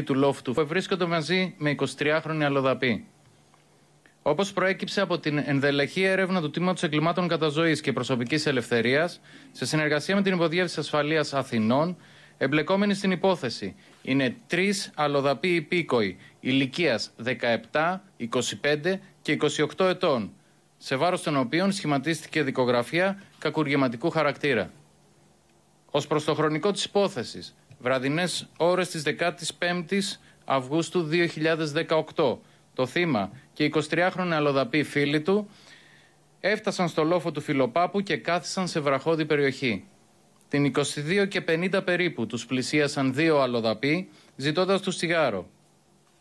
του Λόφτου που βρίσκονται μαζί με 23χρονη αλλοδαπή. Όπως προέκυψε από την ενδελεχή έρευνα του Τμήματο Εγκλημάτων Καταζωή και Προσωπικής Ελευθερίας, σε συνεργασία με την Υποδιεύθυνση Ασφαλείας Αθηνών, εμπλεκόμενοι στην υπόθεση είναι τρεις αλλοδαποί υπήκοοι ηλικίας 17, 25 και 28 ετών, σε βάρος των οποίων σχηματίστηκε δικογραφία κακουργηματικού χαρακτήρα. Ως προς το χρονικό της υπόθεσης, βραδινές ώρες της 15 5η Αυγούστου 2018. Το θύμα και 23 χρονοι αλλοδαπή φίλη του έφτασαν στο λόφο του Φιλοπάπου και κάθισαν σε βραχώδη περιοχή. Την 22 και 50 περίπου τους πλησίασαν δύο αλλοδαποί ζητώντας τους τσιγάρο.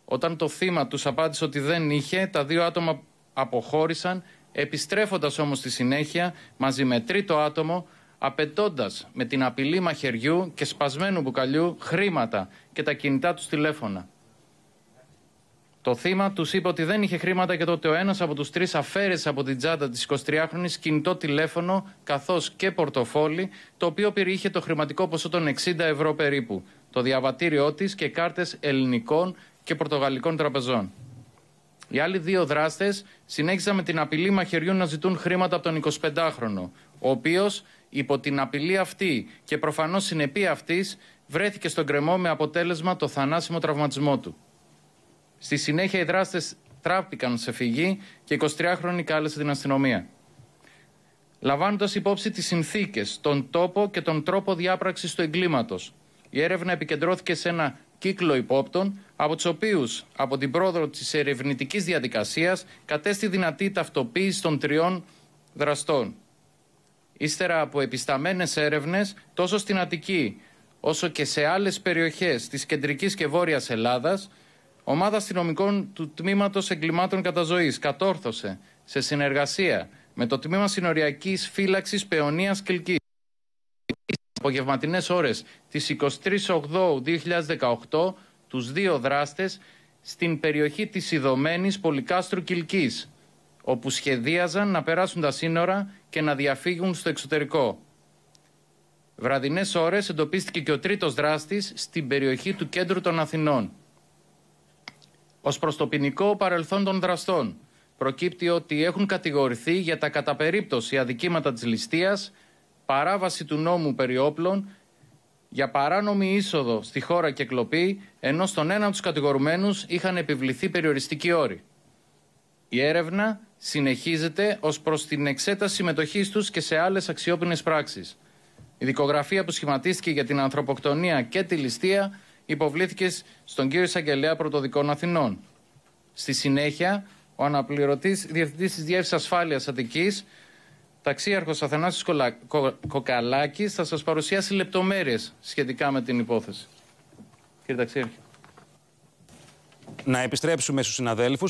Όταν το θύμα τους απάντησε ότι δεν είχε, τα δύο άτομα αποχώρησαν, επιστρέφοντας όμως στη συνέχεια μαζί με τρίτο άτομο απαιτώντας με την απειλή μαχαιριού και σπασμένου μπουκαλιού χρήματα και τα κινητά τους τηλέφωνα. Το θύμα τους είπε ότι δεν είχε χρήματα και τότε ο ένας από τους τρεις αφαίρεσε από την τσάντα τη 23χρονη κινητό τηλέφωνο καθώς και πορτοφόλι, το οποίο περιείχε το χρηματικό ποσό των 60 ευρώ περίπου, το διαβατήριό της και κάρτες ελληνικών και πορτογαλικών τραπεζών. Οι άλλοι δύο δράστες συνέχισαν με την απειλή μαχαιριού να ζητούν χρήματα από τον 25χρονο, ο οποίος Υπό την απειλή αυτή και προφανώς συνεπή αυτής, βρέθηκε στον κρεμό με αποτέλεσμα το θανάσιμο τραυματισμό του. Στη συνέχεια, οι δράστες τράπηκαν σε φυγή και 23 χρόνια κάλεσε την αστυνομία. Λαμβάνοντας υπόψη τις συνθήκες, τον τόπο και τον τρόπο διάπραξης του εγκλήματος, η έρευνα επικεντρώθηκε σε ένα κύκλο υπόπτων, από τους οποίους από την πρόοδο της ερευνητικής διαδικασίας κατέστη δυνατή ταυτοποίηση των τριών δραστών ύστερα από επισταμένες έρευνες τόσο στην Αττική όσο και σε άλλες περιοχές της κεντρικής και βόρειας Ελλάδας, ομάδα αστυνομικών του Τμήματος Εγκλημάτων Καταζωής κατόρθωσε σε συνεργασία με το Τμήμα Συνοριακής Φύλαξης Παιωνίας Κυλκής απογευματινές ώρες της 23 Οκτώου 2018 τους δύο δράστες στην περιοχή της Ιδωμένης Πολυκάστρου Κιλκής όπου σχεδίαζαν να περάσουν τα σύνορα και να διαφύγουν στο εξωτερικό. Βραδινές ώρες εντοπίστηκε και ο τρίτος δράστης στην περιοχή του κέντρου των Αθηνών. Ως προς το ποινικό παρελθόν των δραστών, προκύπτει ότι έχουν κατηγορηθεί για τα κατά περίπτωση αδικήματα της ληστείας, παράβαση του νόμου περί όπλων, για παράνομη είσοδο στη χώρα και κλοπή, ενώ στον έναν τους κατηγορουμένους είχαν επιβληθεί περιοριστικοί όροι. Η έρευνα συνεχίζεται ως προς την εξέταση συμμετοχής τους και σε άλλες αξιόπινες πράξεις. Η δικογραφία που σχηματίστηκε για την ανθρωποκτονία και τη ληστεία υποβλήθηκε στον κύριο Εισαγγελέα Πρωτοδικών Αθηνών. Στη συνέχεια, ο αναπληρωτής διευθυντής της Διεύθυνσης Ασφάλειας Αττικής, ταξίαρχος Αθανάσης Κο... Κοκαλάκης, θα σας παρουσιάσει λεπτομέρειες σχετικά με την υπόθεση. Κύριε Ταξίαρχη. Να επιστρέψουμε στους συναδέλφους.